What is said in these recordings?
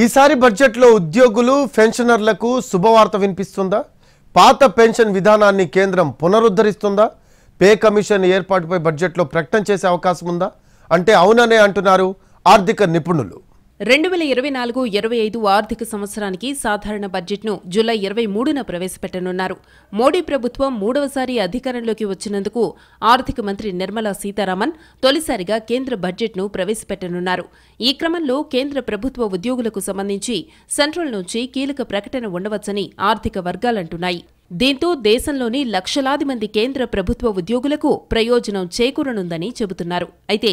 ఈసారి బడ్జెట్లో ఉద్యోగులు పెన్షనర్లకు శుభవార్త వినిపిస్తుందా పాత పెన్షన్ విధానాన్ని కేంద్రం పునరుద్ధరిస్తుందా పే కమిషన్ ఏర్పాటుపై బడ్జెట్లో ప్రకటన చేసే అవకాశం ఉందా అంటే అవుననే అంటున్నారు ఆర్థిక నిపుణులు రెండు వేల ఇరవై నాలుగు ఇరవై ఐదు ఆర్థిక సంవత్సరానికి సాధారణ బడ్జెట్ను జూలై ఇరవై మూడున ప్రవేశపెట్టనున్నారు మోడీ ప్రభుత్వం మూడవసారి అధికారంలోకి వచ్చినందుకు ఆర్థిక మంత్రి నిర్మలా సీతారామన్ తొలిసారిగా కేంద్ర బడ్జెట్ను ప్రవేశపెట్టనున్నారు ఈ క్రమంలో కేంద్ర ప్రభుత్వ ఉద్యోగులకు సంబంధించి సెంట్రల్ నుంచి కీలక ప్రకటన ఉండవచ్చని ఆర్థిక వర్గాలంటున్నాయి దీంతో దేశంలోని లక్షలాది మంది కేంద్ర ప్రభుత్వ ఉద్యోగులకు ప్రయోజనం చేకూరనుందని చెబుతున్నారు అయితే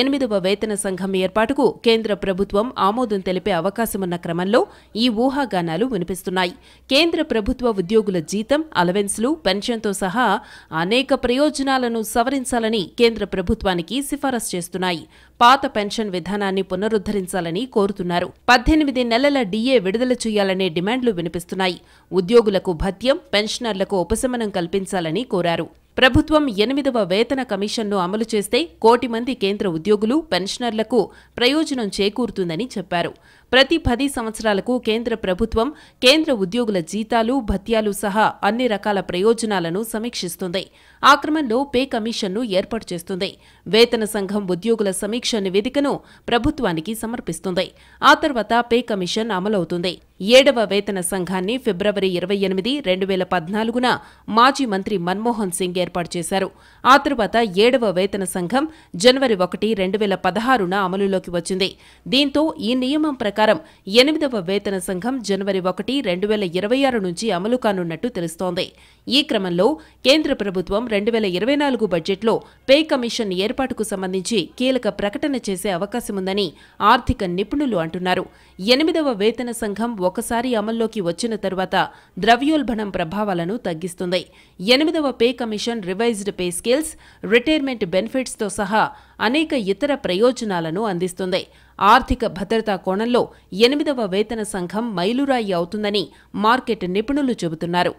ఎనిమిదవ వేతన సంఘం ఏర్పాటుకు కేంద్ర ప్రభుత్వం ఆమోదం తెలిపే అవకాశమున్న క్రమంలో ఈ ఊహాగానాలు వినిపిస్తున్నాయి కేంద్ర ప్రభుత్వ ఉద్యోగుల జీతం అలవెన్స్లు పెన్షన్తో సహా అనేక ప్రయోజనాలను సవరించాలని కేంద్ర ప్రభుత్వానికి సిఫారసు చేస్తున్నాయి పాత పెన్షన్ విధానాన్ని పునరుద్ధరించాలని కోరుతున్నారు పద్దెనిమిది నెలల డిఏ విడుదల చేయాలనే డిమాండ్లు వినిపిస్తున్నాయి ఉద్యోగులకు భత్యం పెన్షనర్లకు ఉపశమనం కల్పించాలని కోరారు ప్రభుత్వం ఎనిమిదవ వేతన కమిషన్ను అమలు చేస్తే కోటి మంది కేంద్ర ఉద్యోగులు పెన్షనర్లకు ప్రయోజనం చేకూరుతుందని చెప్పారు ప్రతి పది సంవత్సరాలకు కేంద్ర ప్రభుత్వం కేంద్ర ఉద్యోగుల జీతాలు భత్యాలు సహా అన్ని రకాల ప్రయోజనాలను సమీక్షిస్తుంది ఆ క్రమంలో పే కమిషన్ను ఏర్పాటు చేస్తుంది వేతన సంఘం ఉద్యోగుల సమీక్ష నివేదికను ప్రభుత్వానికి సమర్పిస్తుంది ఆ తర్వాత పే కమిషన్ అమలవుతుంది ఏడవ వేతన సంఘాన్ని ఫిబ్రవరి ఇరవై ఎనిమిది రెండు వేల పద్నాలుగున మాజీ మంత్రి మన్మోహన్ సింగ్ ఏర్పాటు చేశారు ఆ తర్వాత ఏడవ వేతన సంఘం జనవరి ఒకటి రెండు వేల పదహారున అమలులోకి వచ్చింది దీంతో ఈ నియమం ప్రకారం ఎనిమిదవ వేతన సంఘం జనవరి ఒకటి రెండు వేల ఇరవై ఆరు నుంచి అమలు కానున్నట్టు తెలుస్తోంది ఈ క్రమంలో కేంద్ర ప్రభుత్వం రెండు వేల ఇరవై నాలుగు బడ్జెట్లో పే కమిషన్ ఏర్పాటుకు సంబంధించి కీలక ప్రకటన చేసే అవకాశముందని ఆర్థిక నిపుణులు అంటున్నారు ఎనిమిదవ వేతన సంఘం ఒకసారి అమల్లోకి వచ్చిన తర్వాత ద్రవ్యోల్బణం ప్రభావాలను తగ్గిస్తుంది ఎనిమిదవ pay commission revised pay scales retirement బెనిఫిట్స్తో సహా అనేక ఇతర ప్రయోజనాలను అందిస్తుంది ఆర్థిక భద్రతా కోణంలో ఎనిమిదవ వేతన సంఘం మైలురాయి అవుతుందని మార్కెట్ నిపుణులు చెబుతున్నారు